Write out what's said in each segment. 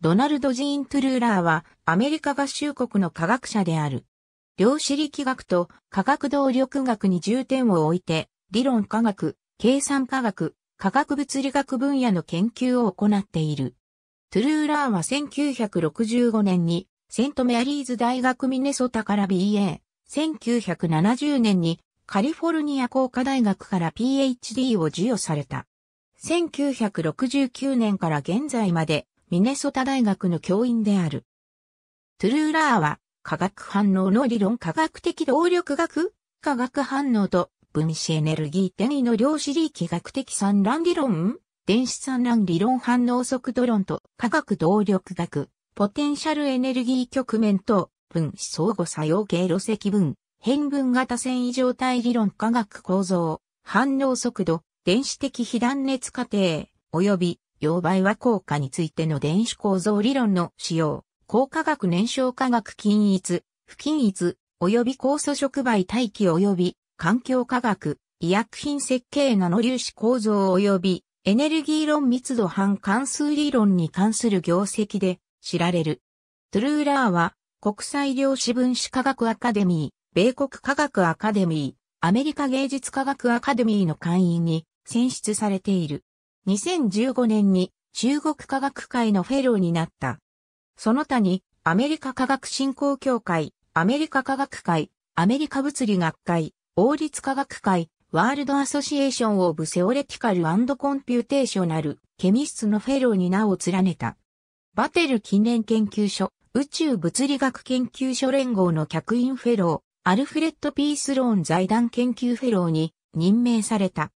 ドナルド・ジーン・トゥルーラーはアメリカ合衆国の科学者である。量子力学と科学動力学に重点を置いて、理論科学、計算科学、科学物理学分野の研究を行っている。トゥルーラーは1965年にセントメアリーズ大学ミネソタから BA、1970年にカリフォルニア工科大学から PhD を授与された。1969年から現在までミネソタ大学の教員である。トゥルーラーは、化学反応の理論化学的動力学、化学反応と分子エネルギー転移の量子力学的産卵理論、電子産卵理論反応速度論と化学動力学、ポテンシャルエネルギー局面と分子相互作用系路積分、変分型繊維状態理論化学構造、反応速度、電子的被断熱過程、及び溶媒和効果についての電子構造理論の使用、高化学燃焼化学均一、不均一、及び酵素触媒待機及び環境化学、医薬品設計ナノ粒子構造及びエネルギー論密度半関数理論に関する業績で知られる。トゥルーラーは国際量子分子科学アカデミー、米国科学アカデミー、アメリカ芸術科学アカデミーの会員に選出されている。2015年に中国科学会のフェローになった。その他に、アメリカ科学振興協会、アメリカ科学会、アメリカ物理学会、王立科学会、ワールドアソシエーションオブセオレティカルコンピューテーショナル、ケミストのフェローに名を連ねた。バテル近年研究所、宇宙物理学研究所連合の客員フェロー、アルフレッド・ピースローン財団研究フェローに任命された。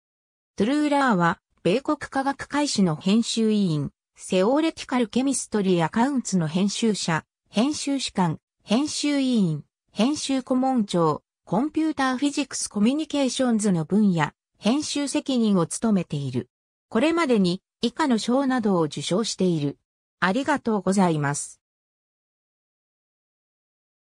トゥルーラーは米国科学会誌の編集委員、セオレティカルケミストリーアカウンツの編集者、編集士官、編集委員、編集顧問長、コンピューターフィジクスコミュニケーションズの分野、編集責任を務めている。これまでに以下の賞などを受賞している。ありがとうございます。